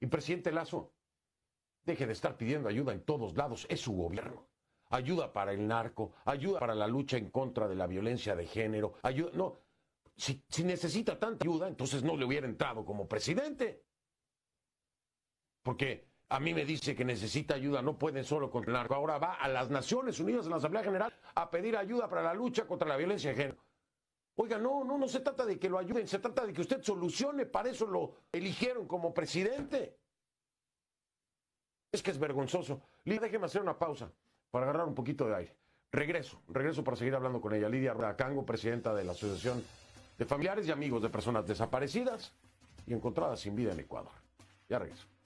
Y presidente Lazo, deje de estar pidiendo ayuda en todos lados, es su gobierno. Ayuda para el narco, ayuda para la lucha en contra de la violencia de género, ayuda... No, si, necesita tanta ayuda, entonces no le hubiera entrado como presidente. Porque a mí me dice que necesita ayuda, no pueden solo contra el narco. Ahora va a las Naciones Unidas, en la Asamblea General, a pedir ayuda para la lucha contra la violencia de género. Oiga, no, no, no se trata de que lo ayuden, se trata de que usted solucione, para eso lo eligieron como presidente. Es que es vergonzoso. Lidia, déjeme hacer una pausa para agarrar un poquito de aire. Regreso, regreso para seguir hablando con ella. Lidia Cango, presidenta de la Asociación de Familiares y Amigos de Personas Desaparecidas y Encontradas sin Vida en Ecuador. Ya regreso.